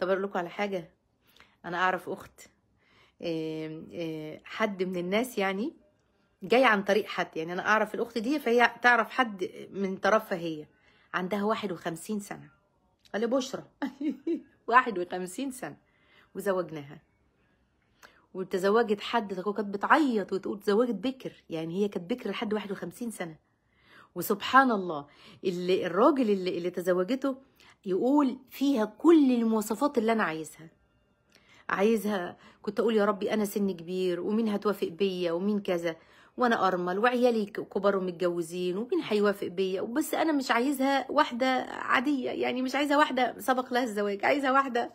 طب اقول لكم على حاجه انا اعرف اخت حد من الناس يعني جاي عن طريق حد يعني انا اعرف الاخت دي فهي تعرف حد من طرفها هي عندها 51 سنه قال لي بشرى 51 سنه وزوجناها وتزوجت حد كانت بتعيط وتقول تزوجت بكر يعني هي كانت بكر لحد 51 سنه وسبحان الله اللي الراجل اللي, اللي تزوجته يقول فيها كل المواصفات اللي انا عايزها عايزها كنت اقول يا ربي انا سن كبير ومين هتوافق بيا ومين كذا وانا ارمل وعيالي كبار ومتجوزين ومين هيوافق بيا بس انا مش عايزها واحده عاديه يعني مش عايزه واحده سبق لها الزواج عايزه واحده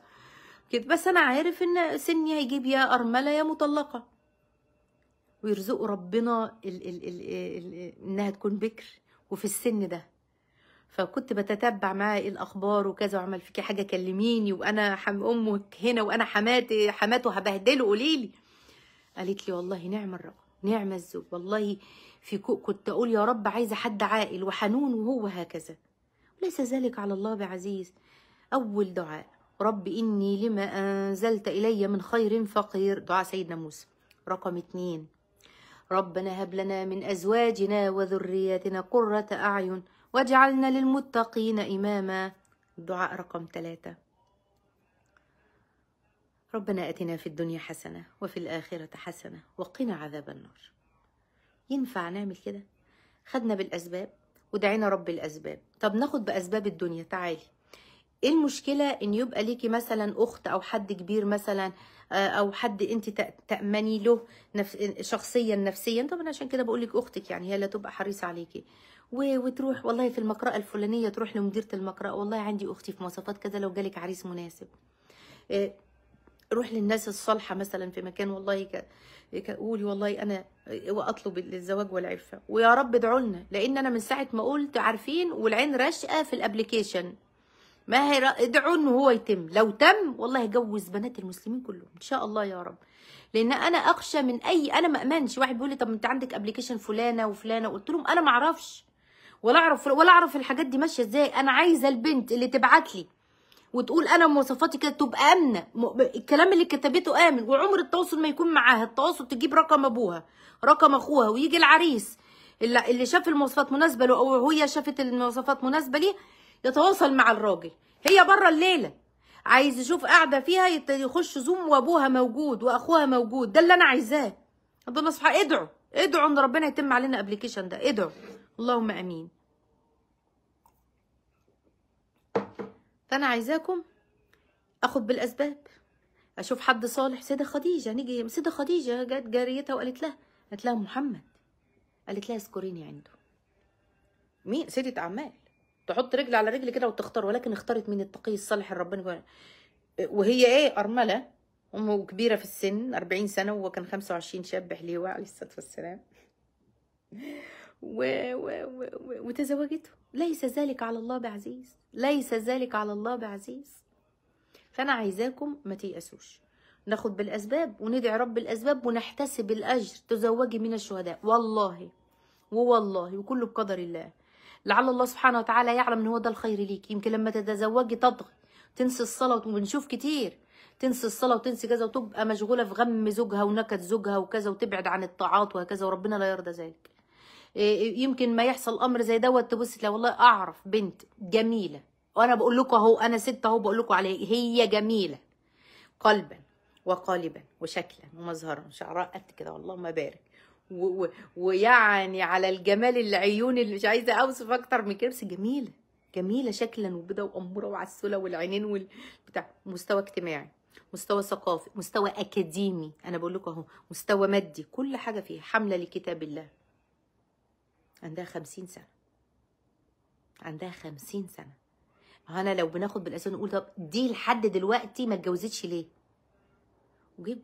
كده بس انا عارف ان سني هيجيب يا ارمله يا مطلقه ويرزقه ربنا ال ال ال ال ال انها تكون بكر وفي السن ده فكنت بتتبع معاه ايه الاخبار وكذا وعمل فيكي حاجه كلميني وانا حم امك هنا وانا حماتي حماته هبهدله قولي لي قالت لي والله نعم الرقم نعم الزوج والله في كنت اقول يا رب عايزه حد عاقل وحنون وهو هكذا وليس ذلك على الله بعزيز اول دعاء رب اني لما انزلت الي من خير فقير دعاء سيدنا موسى رقم اتنين ربنا هب لنا من ازواجنا وذرياتنا قره اعين واجعلنا للمتقين إماما الدعاء رقم ثلاثة ربنا أتنا في الدنيا حسنة وفي الآخرة حسنة وقنا عذاب النار ينفع نعمل كده خدنا بالأسباب ودعينا رب الأسباب طب ناخد بأسباب الدنيا تعالي ايه المشكله ان يبقى ليكي مثلا اخت او حد كبير مثلا آه، او حد انت تامني له نف... شخصيا نفسيا طبعا عشان كده بقول لك اختك يعني هي اللي تبقى حريصه عليكي و... وتروح والله في المقرأة الفلانيه تروح لمديره المقرأة والله عندي اختي في مواصفات كذا لو جالك عريس مناسب آه، روح للناس الصالحه مثلا في مكان والله ك... قولي والله انا آه، واطلب الزواج والعفه ويا رب ادعوا لنا لان انا من ساعه ما قلت عارفين والعين راشقه في الابلكيشن ما هي ادعوا انه هو يتم لو تم والله هجوز بنات المسلمين كلهم ان شاء الله يا رب لان انا اخشى من اي انا ما امنش واحد بيقول لي طب انت عندك ابلكيشن فلانه وفلانه قلت لهم انا ما اعرفش ولا اعرف ولا اعرف الحاجات دي ماشيه ازاي انا عايزه البنت اللي تبعت لي وتقول انا مواصفاتي كده تبقى امنه الكلام اللي كتبته امن وعمر التواصل ما يكون معاها التواصل تجيب رقم ابوها رقم اخوها ويجي العريس اللي شاف المواصفات مناسبه له او هي شافت المواصفات مناسبه ليه يتواصل مع الراجل هي بره الليله عايز يشوف قاعده فيها يخش زوم وابوها موجود واخوها موجود ده اللي انا عايزاه ده سبحانه ادعوا ادعوا ان ربنا يتم علينا ابلكيشن ده ادعوا اللهم امين فانا عايزاكم اخد بالاسباب اشوف حد صالح سيده خديجه نيجي سيده خديجه جت جاريتها وقالت لها قالت لها محمد قالت لها اذكريني عنده مين سيده اعمال تحط رجل على رجل كده وتختار ولكن اختارت من التقي الصالح الرباني وهي ايه ارمله امه كبيره في السن 40 سنه وهو كان 25 شاب حليوه عليه الصلاه والسلام و... و... و... وتزوجته ليس ذلك على الله بعزيز ليس ذلك على الله بعزيز فانا عايزاكم ما تيأسوش ناخد بالاسباب وندعي رب الاسباب ونحتسب الاجر تزوجي من الشهداء والله ووالله وكله بقدر الله لعل الله سبحانه وتعالى يعلم ان هو ده الخير ليك يمكن لما تتزوجي تضغي تنسي الصلاه وبنشوف كتير تنسي الصلاه وتنسي كذا وتبقى مشغوله في غم زوجها ونكد زوجها وكذا وتبعد عن الطاعات وهكذا وربنا لا يرضى ذلك إيه، إيه، يمكن ما يحصل امر زي دوت تبص لو والله اعرف بنت جميله وانا بقول لكم اهو انا ست اهو بقول لكم عليها هي جميله قلبا وقالبا وشكلا ومظهرا شعرها قد كده اللهم بارك ويعني على الجمال العيون اللي مش عايزه اوصف اكتر من كده بس جميله جميله شكلا وبيضه واموره وعسوله والعينين والبتاع مستوى اجتماعي مستوى ثقافي مستوى اكاديمي انا بقول لكم اهو مستوى مادي كل حاجه فيها حمله لكتاب الله عندها خمسين سنه عندها خمسين سنه انا لو بناخد بالاساس نقول طب دي لحد دلوقتي ما اتجوزتش ليه وجيب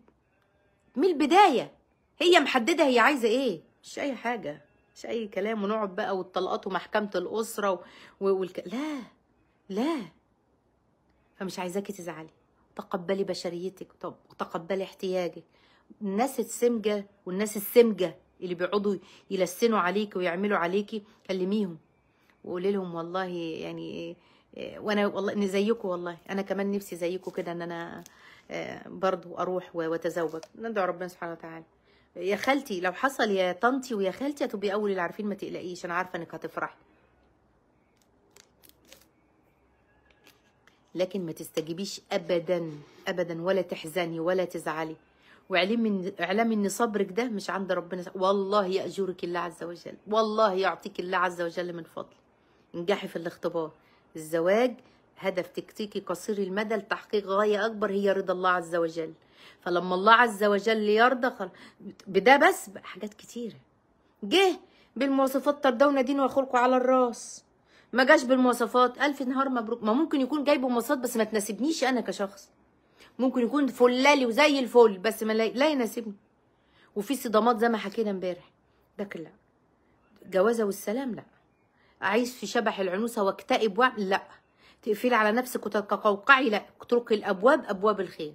من البدايه هي محدده هي عايزه ايه مش اي حاجه مش اي كلام ونقعد بقى والطلقات ومحكمه الاسره و... والك... لا لا فمش عايزاكي تزعلي تقبلي بشريتك طب وتقبلي احتياجك الناس السمجه والناس السمجه اللي بيقعدوا يلسنوا عليكي ويعملوا عليكي كلميهم وقولي لهم والله يعني آه، وانا والله اني زيكم والله انا كمان نفسي زيكم كده ان انا آه، برضو اروح واتزوج ندعو ربنا سبحانه وتعالى يا خالتي لو حصل يا طنطي ويا خالتي هتبقي اول اللي عارفين ما تقلقيش انا عارفه انك هتفرحي لكن ما تستجيبيش ابدا ابدا ولا تحزني ولا تزعلي واعلمي اعلمي ان صبرك ده مش عند ربنا والله ياجرك الله عز وجل والله يعطيك الله عز وجل من فضل انجحي في الاختبار الزواج هدف تكتيكي قصير المدى لتحقيق غايه اكبر هي رضا الله عز وجل فلما الله عز وجل يرضى بده بس بقى حاجات كتيرة جه بالمواصفات ترضون دين وخلقه على الراس ما جاش بالمواصفات الف نهار مبروك ما ممكن يكون جايبه مواصفات بس ما تناسبنيش انا كشخص ممكن يكون فلالي وزي الفل بس ما لا يناسبني وفي صدامات زي ما حكينا امبارح ده لا جوازه والسلام لا اعيش في شبح العنوسه واكتئب لا تقفلي على نفسك وتتقوقعي لا اتركي الابواب ابواب الخير